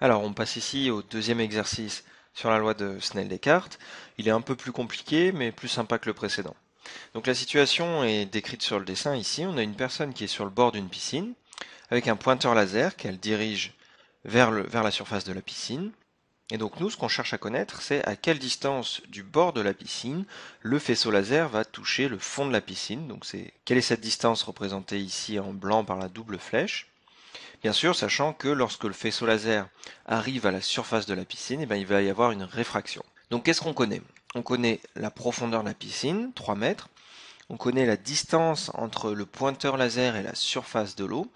Alors on passe ici au deuxième exercice sur la loi de Snell-Descartes. Il est un peu plus compliqué mais plus sympa que le précédent. Donc la situation est décrite sur le dessin ici. On a une personne qui est sur le bord d'une piscine avec un pointeur laser qu'elle dirige vers, le, vers la surface de la piscine. Et donc nous, ce qu'on cherche à connaître, c'est à quelle distance du bord de la piscine le faisceau laser va toucher le fond de la piscine. Donc c'est quelle est cette distance représentée ici en blanc par la double flèche. Bien sûr, sachant que lorsque le faisceau laser arrive à la surface de la piscine, eh ben, il va y avoir une réfraction. Donc qu'est-ce qu'on connaît On connaît la profondeur de la piscine, 3 mètres. On connaît la distance entre le pointeur laser et la surface de l'eau,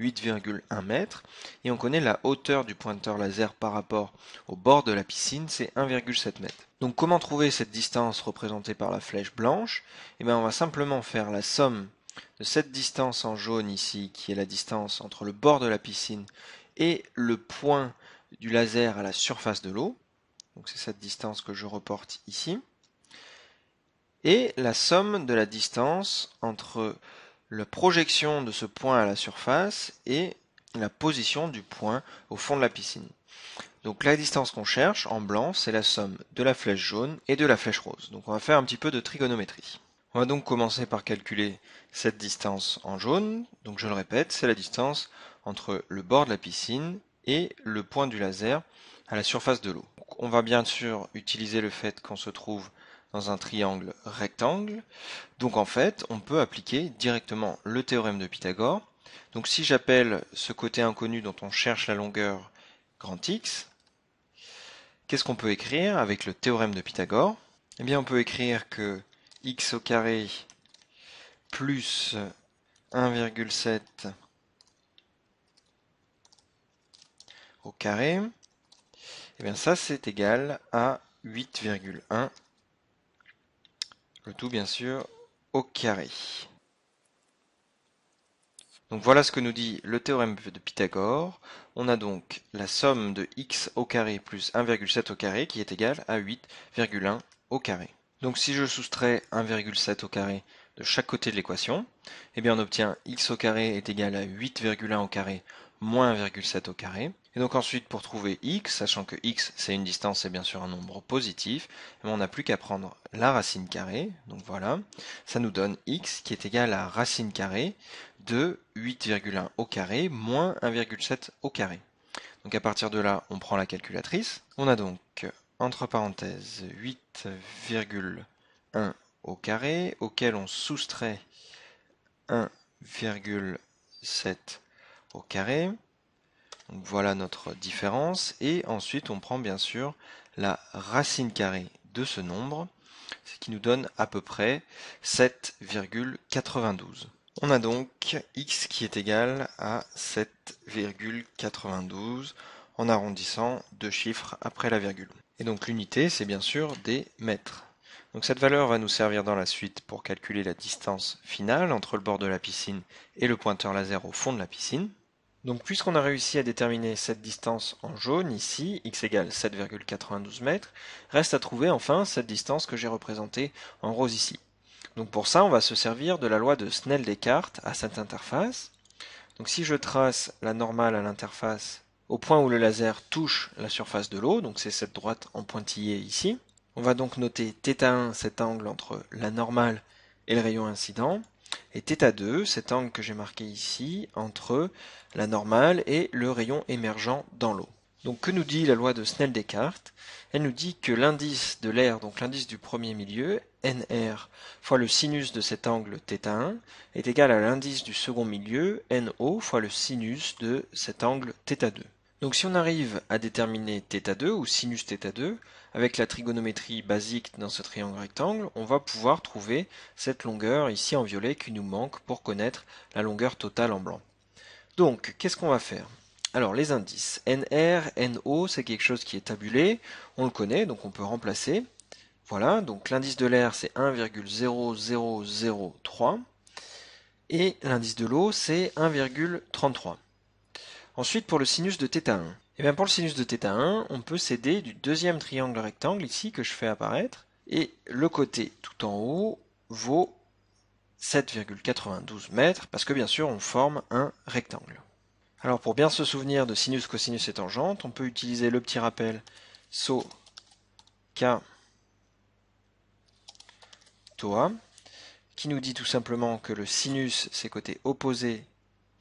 8,1 mètres. Et on connaît la hauteur du pointeur laser par rapport au bord de la piscine, c'est 1,7 mètres. Donc comment trouver cette distance représentée par la flèche blanche eh bien on va simplement faire la somme de cette distance en jaune ici, qui est la distance entre le bord de la piscine et le point du laser à la surface de l'eau. Donc c'est cette distance que je reporte ici. Et la somme de la distance entre la projection de ce point à la surface et la position du point au fond de la piscine. Donc la distance qu'on cherche en blanc, c'est la somme de la flèche jaune et de la flèche rose. Donc on va faire un petit peu de trigonométrie. On va donc commencer par calculer cette distance en jaune. Donc je le répète, c'est la distance entre le bord de la piscine et le point du laser à la surface de l'eau. On va bien sûr utiliser le fait qu'on se trouve dans un triangle rectangle. Donc en fait, on peut appliquer directement le théorème de Pythagore. Donc si j'appelle ce côté inconnu dont on cherche la longueur grand X, qu'est-ce qu'on peut écrire avec le théorème de Pythagore Eh bien on peut écrire que x au carré plus 1,7 au carré, et eh bien ça c'est égal à 8,1, le tout bien sûr au carré. Donc voilà ce que nous dit le théorème de Pythagore. On a donc la somme de x au carré plus 1,7 au carré qui est égale à 8,1 au carré. Donc si je soustrais 1,7 au carré de chaque côté de l'équation, eh bien on obtient x au carré est égal à 8,1 au carré moins 1,7 au carré. Et donc ensuite pour trouver x, sachant que x c'est une distance c'est bien sûr un nombre positif, eh on n'a plus qu'à prendre la racine carrée, donc voilà, ça nous donne x qui est égal à racine carrée de 8,1 au carré moins 1,7 au carré. Donc à partir de là, on prend la calculatrice. On a donc entre parenthèses 8,1 au carré auquel on soustrait 1,7 au carré. voilà notre différence et ensuite on prend bien sûr la racine carrée de ce nombre, ce qui nous donne à peu près 7,92. On a donc x qui est égal à 7,92 en arrondissant deux chiffres après la virgule. Et donc l'unité, c'est bien sûr des mètres. Donc cette valeur va nous servir dans la suite pour calculer la distance finale entre le bord de la piscine et le pointeur laser au fond de la piscine. Donc puisqu'on a réussi à déterminer cette distance en jaune ici, x égale 7,92 mètres, reste à trouver enfin cette distance que j'ai représentée en rose ici. Donc pour ça, on va se servir de la loi de Snell-Descartes à cette interface. Donc si je trace la normale à l'interface au point où le laser touche la surface de l'eau, donc c'est cette droite en pointillé ici. On va donc noter θ1, cet angle entre la normale et le rayon incident, et θ2, cet angle que j'ai marqué ici, entre la normale et le rayon émergent dans l'eau. Donc que nous dit la loi de Snell-Descartes Elle nous dit que l'indice de l'air, donc l'indice du premier milieu, nr fois le sinus de cet angle θ1 est égal à l'indice du second milieu, no fois le sinus de cet angle θ2. Donc si on arrive à déterminer θ2 ou sinus θ2 avec la trigonométrie basique dans ce triangle rectangle, on va pouvoir trouver cette longueur ici en violet qui nous manque pour connaître la longueur totale en blanc. Donc qu'est-ce qu'on va faire alors les indices, NR, NO, c'est quelque chose qui est tabulé, on le connaît, donc on peut remplacer. Voilà, donc l'indice de l'air c'est 1,0003 et l'indice de l'eau c'est 1,33. Ensuite, pour le sinus de θ1. Et eh bien pour le sinus de θ1, on peut s'aider du deuxième triangle rectangle ici que je fais apparaître. Et le côté tout en haut vaut 7,92 mètres parce que bien sûr on forme un rectangle. Alors pour bien se souvenir de sinus, cosinus et tangente, on peut utiliser le petit rappel SO K TOA qui nous dit tout simplement que le sinus c'est côté opposé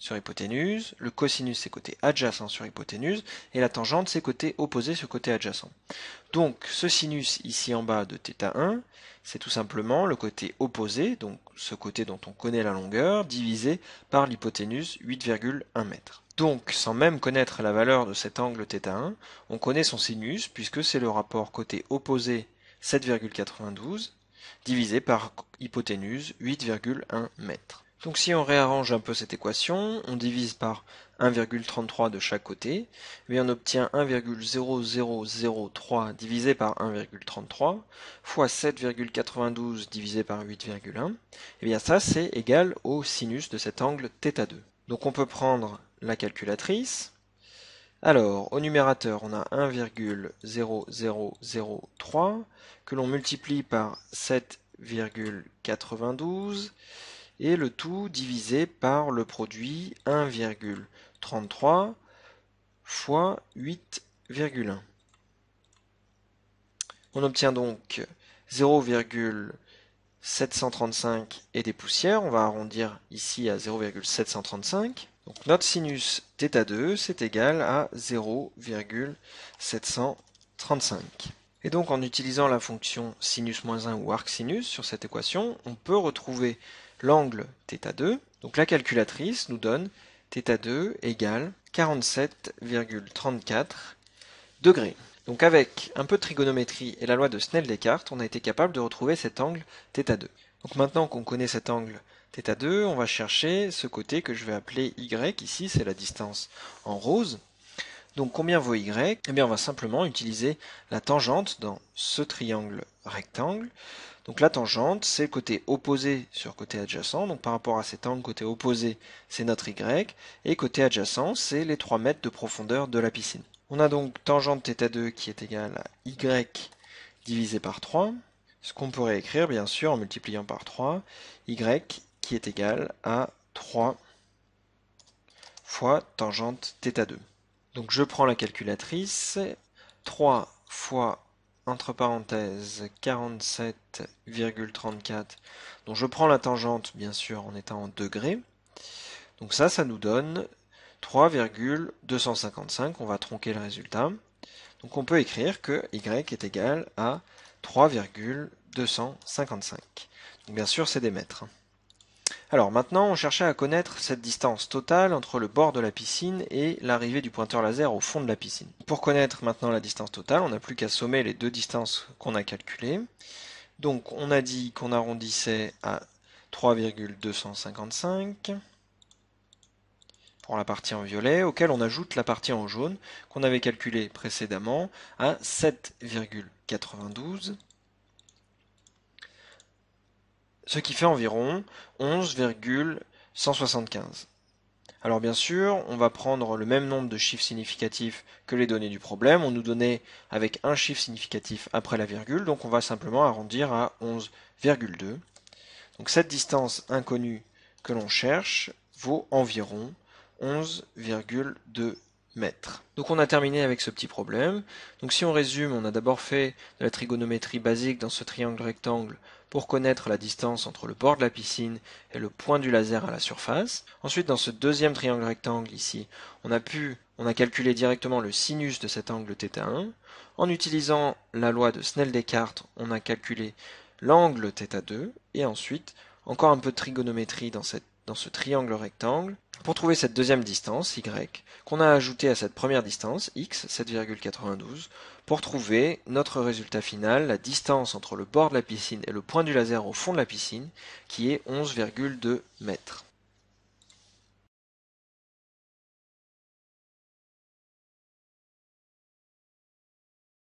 sur hypoténuse, le cosinus c'est côté adjacent sur hypoténuse, et la tangente c'est côté opposé sur côté adjacent. Donc ce sinus ici en bas de θ1, c'est tout simplement le côté opposé, donc ce côté dont on connaît la longueur, divisé par l'hypoténuse 8,1 m. Donc, sans même connaître la valeur de cet angle θ1, on connaît son sinus, puisque c'est le rapport côté opposé 7,92 divisé par hypoténuse 8,1 mètres. Donc si on réarrange un peu cette équation, on divise par 1,33 de chaque côté, et on obtient 1,0003 divisé par 1,33 fois 7,92 divisé par 8,1, et eh bien ça c'est égal au sinus de cet angle θ2. Donc on peut prendre la calculatrice, alors, au numérateur, on a 1,0003 que l'on multiplie par 7,92 et le tout divisé par le produit 1,33 fois 8,1. On obtient donc 0,735 et des poussières. On va arrondir ici à 0,735. Donc notre sinus θ2, c'est égal à 0,735. Et donc en utilisant la fonction sinus-1 ou arc sinus sur cette équation, on peut retrouver l'angle θ2. Donc la calculatrice nous donne θ2 égale 47,34 degrés. Donc avec un peu de trigonométrie et la loi de Snell-Descartes, on a été capable de retrouver cet angle θ2. Donc maintenant qu'on connaît cet angle θ2, on va chercher ce côté que je vais appeler y, ici c'est la distance en rose. Donc combien vaut y Eh bien on va simplement utiliser la tangente dans ce triangle rectangle donc la tangente, c'est le côté opposé sur côté adjacent. Donc par rapport à cet angle, côté opposé, c'est notre y. Et côté adjacent, c'est les 3 mètres de profondeur de la piscine. On a donc tangente θ2 qui est égal à y divisé par 3. Ce qu'on pourrait écrire, bien sûr, en multipliant par 3, y qui est égal à 3 fois tangente θ2. Donc je prends la calculatrice, 3 fois entre parenthèses 47,34 donc je prends la tangente bien sûr en étant en degrés. Donc ça, ça nous donne 3,255, on va tronquer le résultat. Donc on peut écrire que y est égal à 3,255. bien sûr, c'est des mètres. Alors maintenant, on cherchait à connaître cette distance totale entre le bord de la piscine et l'arrivée du pointeur laser au fond de la piscine. Pour connaître maintenant la distance totale, on n'a plus qu'à sommer les deux distances qu'on a calculées. Donc on a dit qu'on arrondissait à 3,255 pour la partie en violet, auquel on ajoute la partie en jaune qu'on avait calculée précédemment à 7,92 ce qui fait environ 11,175. Alors bien sûr, on va prendre le même nombre de chiffres significatifs que les données du problème. On nous donnait avec un chiffre significatif après la virgule, donc on va simplement arrondir à 11,2. Donc cette distance inconnue que l'on cherche vaut environ 11,2 mètres. Donc on a terminé avec ce petit problème. Donc si on résume, on a d'abord fait de la trigonométrie basique dans ce triangle rectangle pour connaître la distance entre le bord de la piscine et le point du laser à la surface. Ensuite, dans ce deuxième triangle rectangle ici, on a pu, on a calculé directement le sinus de cet angle θ1. En utilisant la loi de Snell-Descartes, on a calculé l'angle θ2 et ensuite encore un peu de trigonométrie dans, dans ce triangle rectangle pour trouver cette deuxième distance, y, qu'on a ajoutée à cette première distance, x, 7,92, pour trouver notre résultat final, la distance entre le bord de la piscine et le point du laser au fond de la piscine, qui est 11,2 mètres.